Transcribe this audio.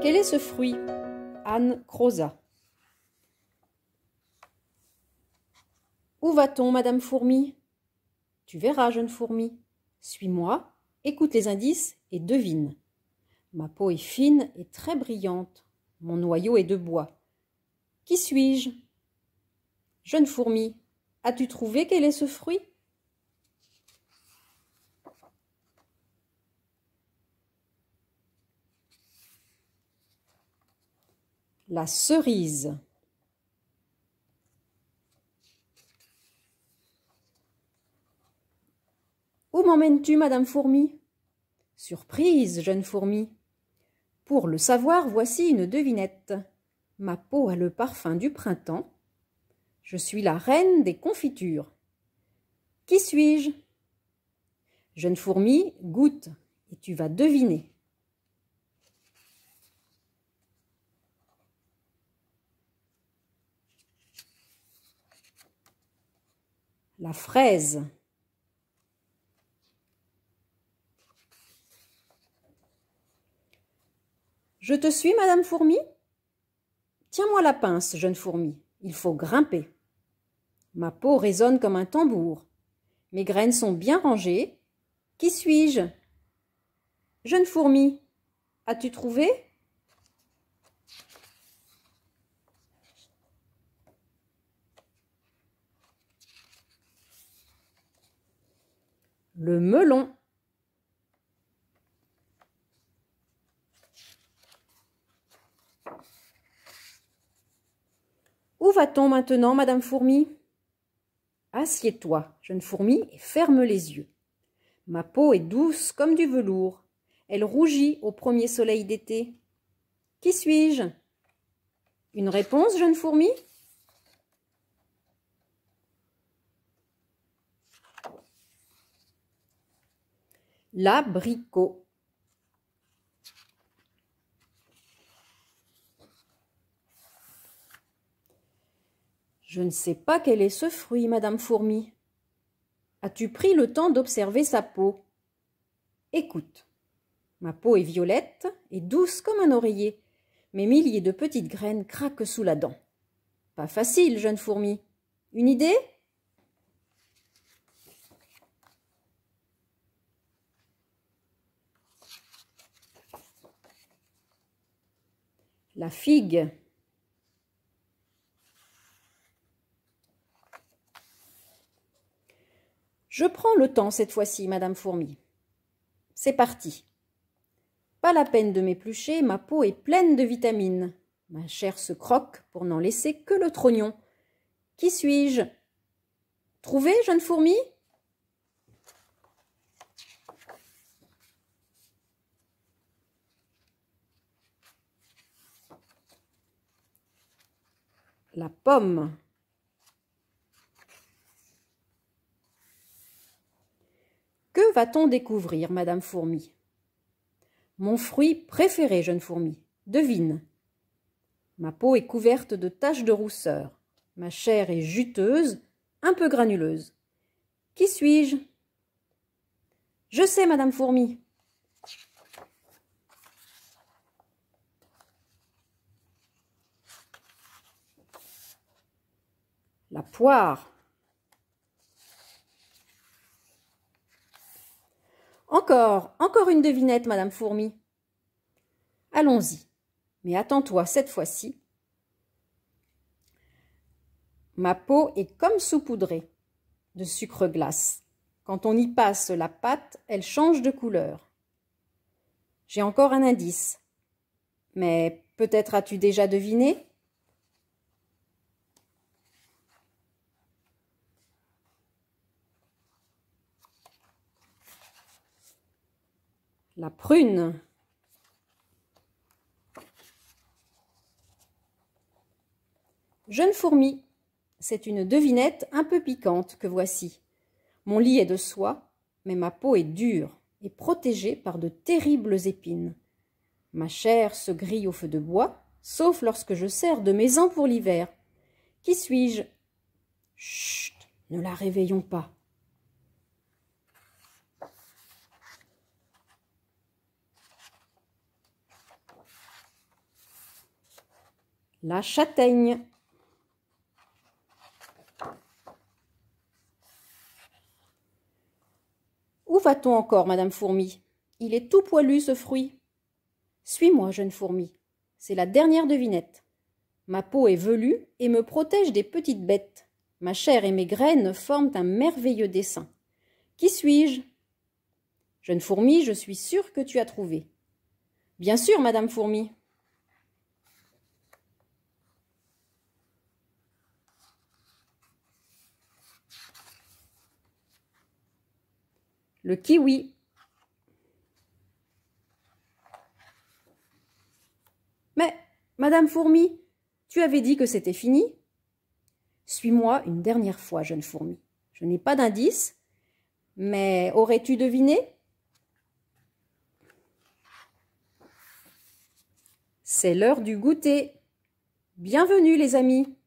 Quel est ce fruit Anne Croza. Où va-t-on, Madame Fourmi Tu verras, jeune fourmi. Suis-moi, écoute les indices et devine. Ma peau est fine et très brillante. Mon noyau est de bois. Qui suis-je Jeune fourmi, as-tu trouvé quel est ce fruit La cerise. Où m'emmènes-tu, Madame Fourmi Surprise, jeune fourmi. Pour le savoir, voici une devinette. Ma peau a le parfum du printemps. Je suis la reine des confitures. Qui suis-je Jeune fourmi, goûte, et tu vas deviner. la fraise. Je te suis, Madame Fourmi Tiens-moi la pince, jeune fourmi, il faut grimper. Ma peau résonne comme un tambour. Mes graines sont bien rangées. Qui suis-je Jeune fourmi, as-tu trouvé le melon. Où va-t-on maintenant, Madame Fourmi Assieds-toi, jeune fourmi, et ferme les yeux. Ma peau est douce comme du velours. Elle rougit au premier soleil d'été. Qui suis-je Une réponse, jeune fourmi L'abricot. Je ne sais pas quel est ce fruit, Madame Fourmi. As-tu pris le temps d'observer sa peau Écoute. Ma peau est violette et douce comme un oreiller. Mes milliers de petites graines craquent sous la dent. Pas facile, jeune fourmi. Une idée la figue. Je prends le temps cette fois-ci, Madame Fourmi. C'est parti. Pas la peine de m'éplucher, ma peau est pleine de vitamines. Ma chair se croque pour n'en laisser que le trognon. Qui suis-je Trouvez, jeune fourmi la pomme. Que va-t-on découvrir, Madame Fourmi Mon fruit préféré, jeune fourmi. Devine. Ma peau est couverte de taches de rousseur. Ma chair est juteuse, un peu granuleuse. Qui suis-je Je sais, Madame Fourmi. la poire. Encore, encore une devinette, Madame Fourmi. Allons-y. Mais attends-toi cette fois-ci. Ma peau est comme saupoudrée de sucre glace. Quand on y passe la pâte, elle change de couleur. J'ai encore un indice. Mais peut-être as-tu déjà deviné la prune. Jeune fourmi, c'est une devinette un peu piquante que voici. Mon lit est de soie, mais ma peau est dure et protégée par de terribles épines. Ma chair se grille au feu de bois, sauf lorsque je sers de maison pour l'hiver. Qui suis-je Chut, ne la réveillons pas. la châtaigne. Où va-t-on encore, Madame Fourmi Il est tout poilu, ce fruit. Suis-moi, jeune fourmi. C'est la dernière devinette. Ma peau est velue et me protège des petites bêtes. Ma chair et mes graines forment un merveilleux dessin. Qui suis-je Jeune fourmi, je suis sûre que tu as trouvé. Bien sûr, Madame Fourmi, le kiwi. Mais, Madame Fourmi, tu avais dit que c'était fini Suis-moi une dernière fois, jeune fourmi. Je n'ai pas d'indice, mais aurais-tu deviné C'est l'heure du goûter. Bienvenue les amis